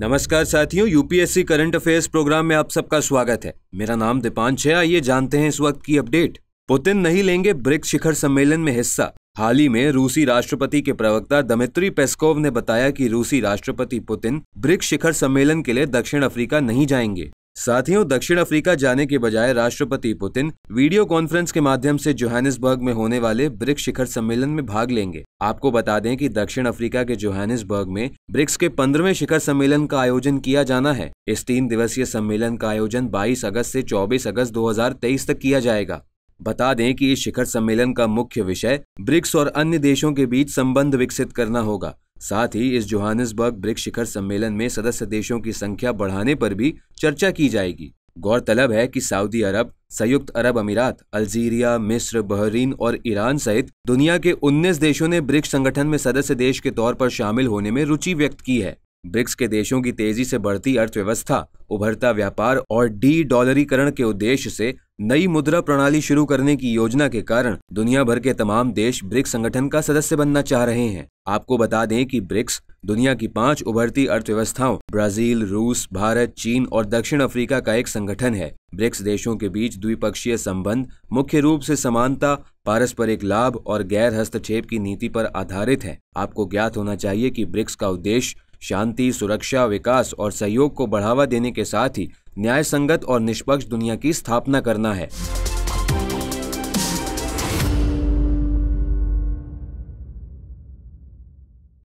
नमस्कार साथियों UPSC current affairs programme में आप सबका स्वागत है मेरा नाम दीपांश है आइए जानते हैं इस वक्त की अपडेट पुतिन नहीं लेंगे ब्रिक्स शिखर सम्मेलन में हिस्सा हाल ही में रूसी राष्ट्रपति के प्रवक्ता दमित्री पेस्कोव ने बताया कि रूसी राष्ट्रपति पुतिन ब्रिक्स शिखर सम्मेलन के लिए दक्षिण अफ्रीका नहीं जाएंगे साथियों दक्षिण अफ्रीका जाने के बजाय राष्ट्रपति पुतिन वीडियो कॉन्फ्रेंस के माध्यम से जोहानिसबर्ग में होने वाले ब्रिक्स शिखर सम्मेलन में भाग लेंगे आपको बता दें कि दक्षिण अफ्रीका के जोहानिसबर्ग में ब्रिक्स के पंद्रहवें शिखर सम्मेलन का आयोजन किया जाना है इस तीन दिवसीय सम्मेलन का आयोजन 22 अगस्त से 24 अगस्त 2023 तक किया जाएगा बता दें कि इस शिखर सम्मेलन का मुख्य विषय ब्रिक्स और अन्य देशों के बीच संबंध विकसित करना होगा साथ ही इस जोहानसबर्ग ब्रिक्स शिखर सम्मेलन में सदस्य देशों की संख्या बढ़ाने पर भी चर्चा की जाएगी गौरतलब है कि सऊदी अरब संयुक्त अरब अमीरात अल्जीरिया मिस्र बहरीन और ईरान सहित दुनिया के 19 देशों ने ब्रिक्स संगठन में सदस्य देश के तौर पर शामिल होने में रुचि व्यक्त की है ब्रिक्स के देशों की तेजी से बढ़ती अर्थव्यवस्था उभरता व्यापार और डी डॉलरीकरण के उद्देश्य से नई मुद्रा प्रणाली शुरू करने की योजना के कारण दुनिया भर के तमाम देश ब्रिक्स संगठन का सदस्य बनना चाह रहे हैं आपको बता दें कि ब्रिक्स दुनिया की पांच उभरती अर्थव्यवस्थाओं ब्राजील रूस भारत चीन और दक्षिण अफ्रीका का एक संगठन है ब्रिक्स देशों के बीच द्विपक्षीय संबंध मुख्य रूप से समानता पारस्परिक लाभ और गैर हस्तक्षेप की नीति पर आधारित है आपको ज्ञात होना चाहिए कि ब्रिक्स का उद्देश्य शांति सुरक्षा विकास और सहयोग को बढ़ावा देने के साथ ही न्याय संगत और निष्पक्ष दुनिया की स्थापना करना है